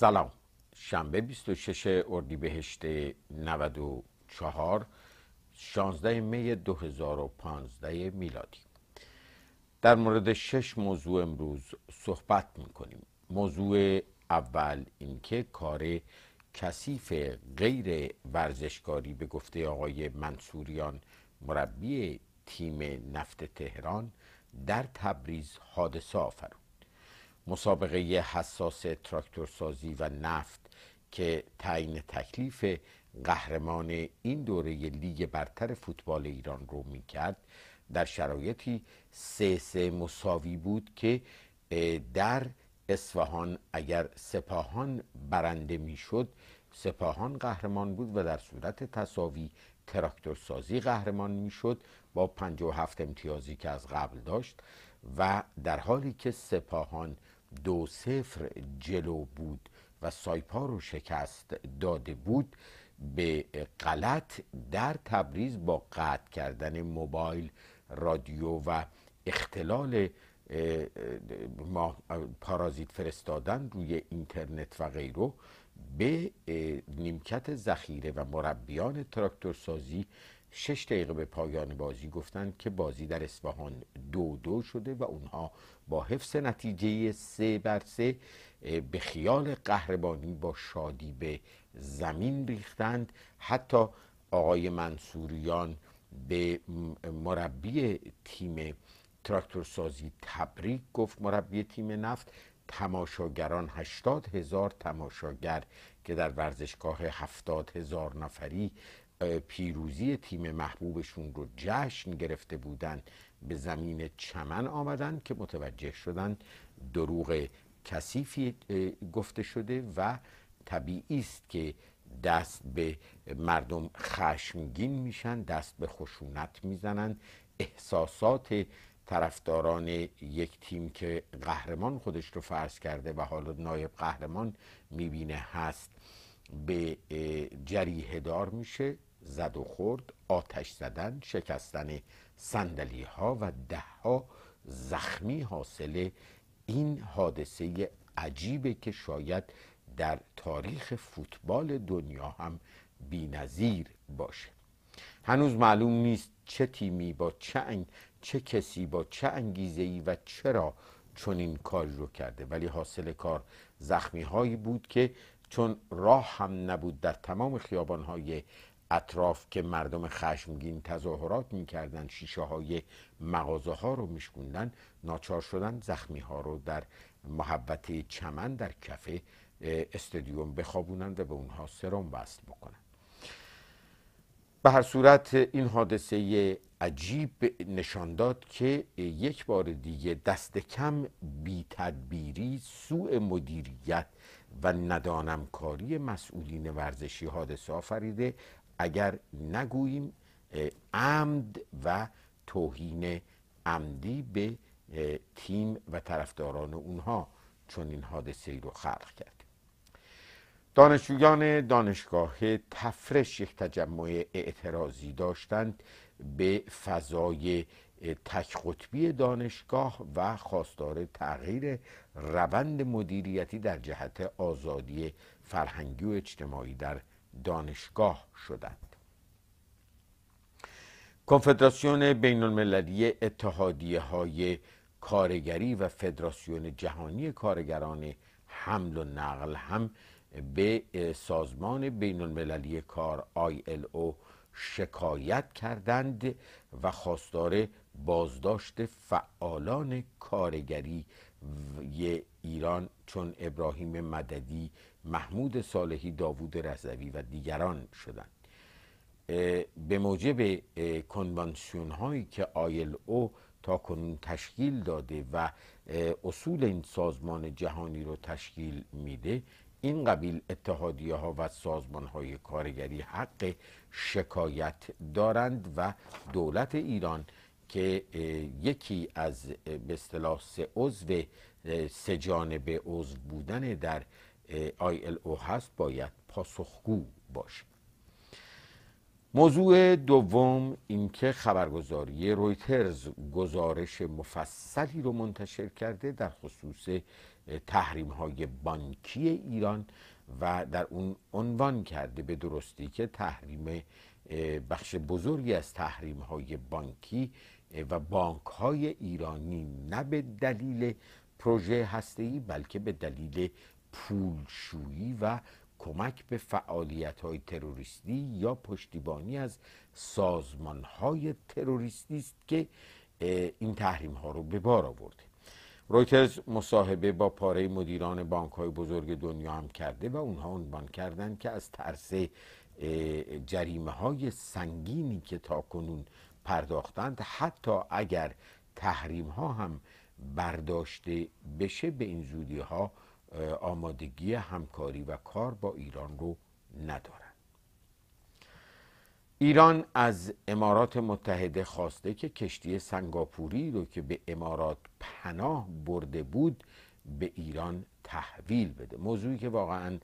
سلام شنبه 26 اردیبهشت 94 16 می 2015 میلادی در مورد شش موضوع امروز صحبت میکنیم موضوع اول اینکه کار کثیف غیر ورزشکاری به گفته آقای منصوریان مربی تیم نفت تهران در تبریز حادثه آفرود مسابقه حساس تراکتورسازی و نفت که تعیین تکلیف قهرمان این دوره لیگ برتر فوتبال ایران رو میکرد در شرایطی سه سه مساوی بود که در اصفهان اگر سپاهان برنده میشد سپاهان قهرمان بود و در صورت تصاوی تراکتورسازی قهرمان میشد با 57 امتیازی که از قبل داشت و در حالی که سپاهان دو سفر جلو بود و سایپا رو شکست داده بود به غلط در تبریز با قطع کردن موبایل رادیو و اختلال پارازیت فرستادن روی اینترنت و غیره به نیمکت ذخیره و مربیان سازی شش دقیقه به پایان بازی گفتند که بازی در اصفهان دو دو شده و اونها با حفظ نتیجه سه بر سه به خیال قهرمانی با شادی به زمین ریختند حتی آقای منصوریان به مربی تیم تراکتورسازی تبریک گفت مربی تیم نفت تماشاگران هشتاد هزار تماشاگر که در ورزشگاه هفتاد هزار نفری پیروزی تیم محبوبشون رو جشن گرفته بودن به زمین چمن آمدن که متوجه شدن دروغ کثیفی گفته شده و طبیعی است که دست به مردم خشمگین میشن دست به خشونت میزنن احساسات طرفداران یک تیم که قهرمان خودش رو فرض کرده و حالا نایب قهرمان میبینه هست به جریه دار میشه زد و خورد آتش زدن شکستن سندلی ها و دهها زخمی حاصل این حادثه عجیبه که شاید در تاریخ فوتبال دنیا هم بینظیر باشه هنوز معلوم نیست چه تیمی با چه انگ... چه کسی با چه انگیزه ای و چرا چون این کار رو کرده ولی حاصل کار زخمی هایی بود که چون راه هم نبود در تمام خیابان های اطراف که مردم خشمگین تظاهرات میکردن شیشه های مغازه ها رو میشکوندن ناچار شدن زخمی ها رو در محبته چمن در کفه استادیوم بخوابونند و به اونها سرم وصل بکنند به هر صورت این حادثه عجیب نشان داد که یک بار دیگه دست کم بی تدبیری سوء مدیریت و ندانمکاری مسئولین ورزشی حادثه آفریده اگر نگوییم عمد و توهین عمدی به تیم و طرفداران اونها چون این حادثه رو خلق کرد دانشجویان دانشگاه تفرش یک تجمع اعتراضی داشتند به فضای تک دانشگاه و خواستار تغییر روند مدیریتی در جهت آزادی فرهنگی و اجتماعی در دانشگاه شدند کنفدراسیون بین المللی اتحادیه های کارگری و فدراسیون جهانی کارگران حمل و نقل هم به سازمان بین المللی کار ILO شکایت کردند و خواستار بازداشت فعالان کارگری ایران چون ابراهیم مددی محمود صالحی داوود رضوی و دیگران شدند به موجب کنوانسیون هایی که آیل او تا کنون تشکیل داده و اصول این سازمان جهانی رو تشکیل میده این قبیل اتحادیه ها و سازمان های کارگری حق شکایت دارند و دولت ایران که یکی از به اصطلاح سه عضو سه جانبه عضو بودن در او هست باید پاسخگو باشه موضوع دوم اینکه خبرگزاری رویترز گزارش مفصلی رو منتشر کرده در خصوص تحریم های بانکی ایران و در اون عنوان کرده به درستی که تحریم بخش بزرگی از تحریم های بانکی و بانک های ایرانی نه به دلیل پروژه هسته‌ای بلکه به دلیل پولشویی و کمک به فعالیت های تروریستی یا پشتیبانی از سازمان های تروریستی است که این تحریم ها رو به بار آورده رویترز مصاحبه با پاره مدیران بانک های بزرگ دنیا هم کرده و اونها عنوان کردند که از ترس جریمه های سنگینی که تا کنون پرداختند حتی اگر تحریم ها هم برداشته بشه به این زودی ها آمادگی همکاری و کار با ایران رو ندارند ایران از امارات متحده خواسته که کشتی سنگاپوری رو که به امارات پناه برده بود به ایران تحویل بده موضوعی که واقعا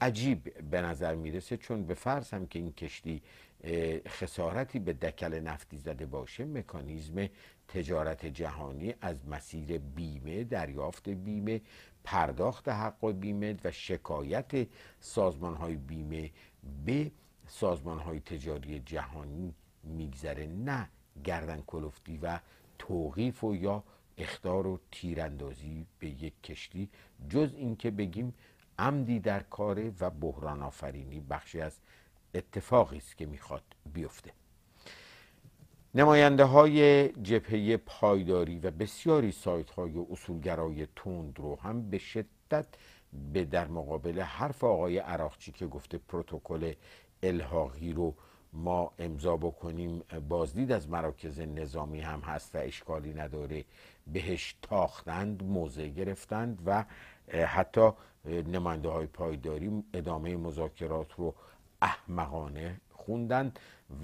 عجیب به نظر میرسه چون به فرض هم که این کشتی خسارتی به دکل نفتی زده باشه مکانیزم تجارت جهانی از مسیر بیمه دریافت بیمه پرداخت حق بیمه و شکایت سازمان های بیمه به سازمان های تجاری جهانی میگذره نه گردن کلفتی و توقیف و یا اختار و تیراندازی به یک کشتی جز اینکه بگیم عمدی در کاره و بحران آفرینی بخشی از اتفاقی است که میخواد بیفته نماینده های جبهه پایداری و بسیاری سایت های اصولگرای تند رو هم به شدت به در مقابل حرف آقای عراقچی که گفته پروتکل الحاقی رو ما امضا بکنیم بازدید از مراکز نظامی هم هست و اشکالی نداره بهش تاختند موضع گرفتند و حتی نماینده های پایداری ادامه مذاکرات رو احمقانه خوندن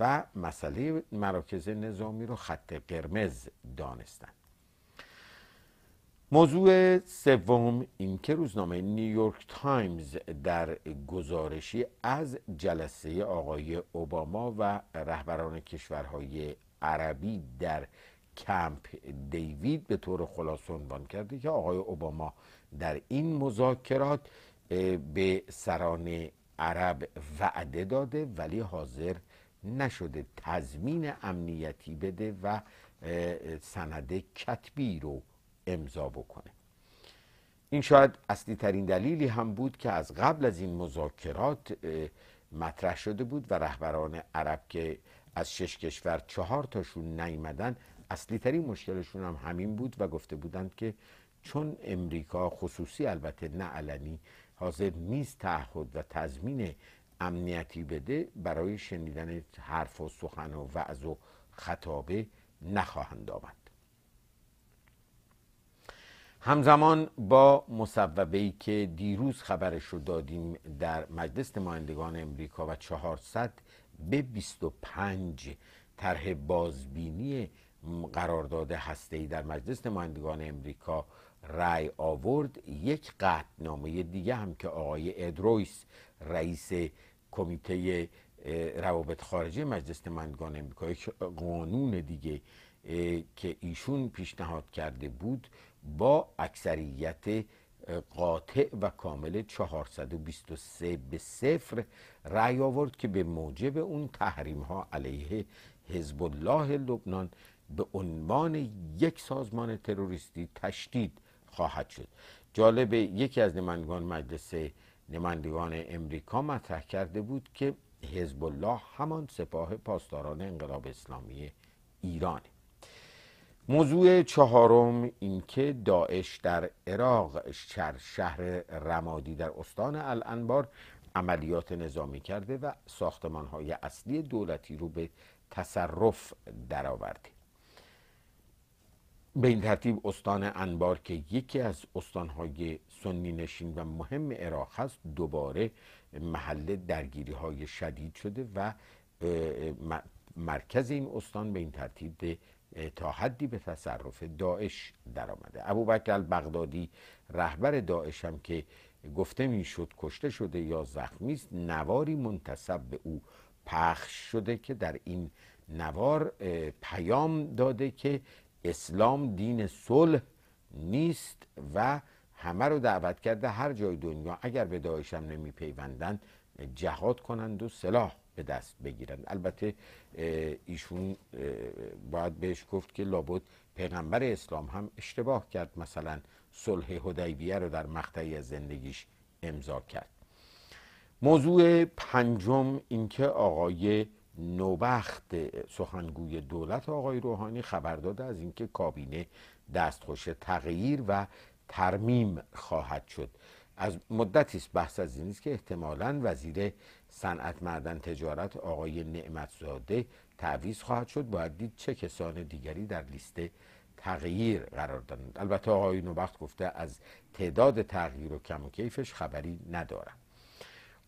و مسئله مراکز نظامی رو خط قرمز دانستند موضوع سوم اینکه روزنامه نیویورک تایمز در گزارشی از جلسه آقای اوباما و رهبران کشورهای عربی در کمپ دیوید به طور خلاصه عنوان کرده که آقای اوباما در این مذاکرات به سران عرب وعده داده ولی حاضر نشده تضمین امنیتی بده و سند کتبی رو امضا بکنه این شاید اصلی ترین دلیلی هم بود که از قبل از این مذاکرات مطرح شده بود و رهبران عرب که از شش کشور چهار تاشون نیمدن اصلی ترین مشکلشون هم همین بود و گفته بودند که چون امریکا خصوصی البته نه علنی حاضر نیست تعهد و تضمین امنیتی بده برای شنیدن حرف و سخن و وعظ و خطابه نخواهند آمد همزمان با مصوبه ای که دیروز خبرش رو دادیم در مجلس نمایندگان امریکا و 400 به 25 طرح بازبینی قرارداد هسته‌ای در مجلس نمایندگان امریکا رأی آورد یک قطعنامه دیگه هم که آقای ادرویس رئیس کمیته روابط خارجی مجلس نمایندگان امریکا یک قانون دیگه که ایشون پیشنهاد کرده بود با اکثریت قاطع و کامل 423 به صفر رأی آورد که به موجب اون تحریم ها علیه حزب الله لبنان به عنوان یک سازمان تروریستی تشدید خواهد شد جالب یکی از نمایندگان مجلس نمایندگان امریکا مطرح کرده بود که حزب الله همان سپاه پاسداران انقلاب اسلامی ایران موضوع چهارم اینکه داعش در عراق شهر رمادی در استان الانبار عملیات نظامی کرده و ساختمان های اصلی دولتی رو به تصرف درآورده به این ترتیب استان انبار که یکی از استانهای سنی نشین و مهم عراق است دوباره محل درگیری های شدید شده و مرکز این استان به این ترتیب تا حدی به تصرف داعش درآمده ابوبکر البغدادی رهبر داعش هم که گفته میشد کشته شده یا زخمی است نواری منتصب به او پخش شده که در این نوار پیام داده که اسلام دین صلح نیست و همه رو دعوت کرده هر جای دنیا اگر به داعش نمی پیوندن جهاد کنند و سلاح به دست بگیرند البته ایشون باید بهش گفت که لابد پیغمبر اسلام هم اشتباه کرد مثلا صلح هدیبیه رو در مقطعی از زندگیش امضا کرد موضوع پنجم اینکه آقای نوبخت سخنگوی دولت آقای روحانی خبر داده از اینکه کابینه دستخوش تغییر و ترمیم خواهد شد از مدتی است بحث از این است که احتمالا وزیر صنعت معدن تجارت آقای نعمتزاده تعویض خواهد شد باید دید چه کسان دیگری در لیست تغییر قرار دارند. البته آقای نوبخت گفته از تعداد تغییر و کم و کیفش خبری ندارم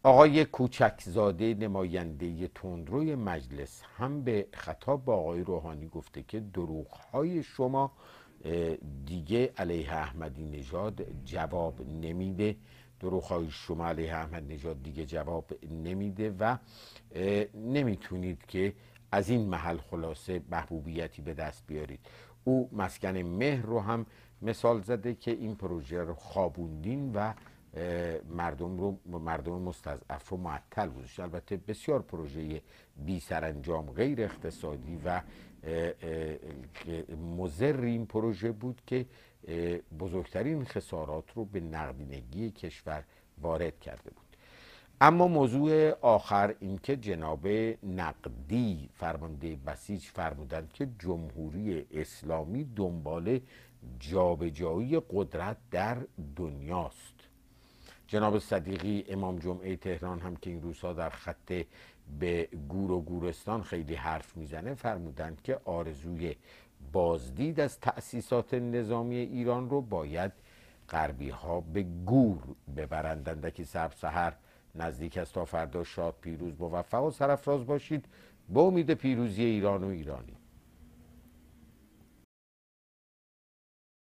آقای کوچکزاده نماینده تندروی مجلس هم به خطاب با آقای روحانی گفته که های شما دیگه علیه احمدی نژاد جواب نمیده های شما علیه احمد نژاد دیگه جواب نمیده و نمیتونید که از این محل خلاصه محبوبیتی به دست بیارید او مسکن مهر رو هم مثال زده که این پروژه رو خوابوندین و مردم رو مردم مستضعف و معطل گذاشت البته بسیار پروژه بی انجام غیر اقتصادی و مضر این پروژه بود که بزرگترین خسارات رو به نقدینگی کشور وارد کرده بود اما موضوع آخر اینکه جناب نقدی فرمانده بسیج فرمودند که جمهوری اسلامی دنبال جابجایی قدرت در دنیاست جناب صدیقی امام جمعه تهران هم که این روزها در خط به گور و گورستان خیلی حرف میزنه فرمودند که آرزوی بازدید از تأسیسات نظامی ایران رو باید غربی ها به گور ببرند اندکی سب سهر نزدیک است تا فردا شاد پیروز موفق و سرفراز باشید با امید پیروزی ایران و ایرانی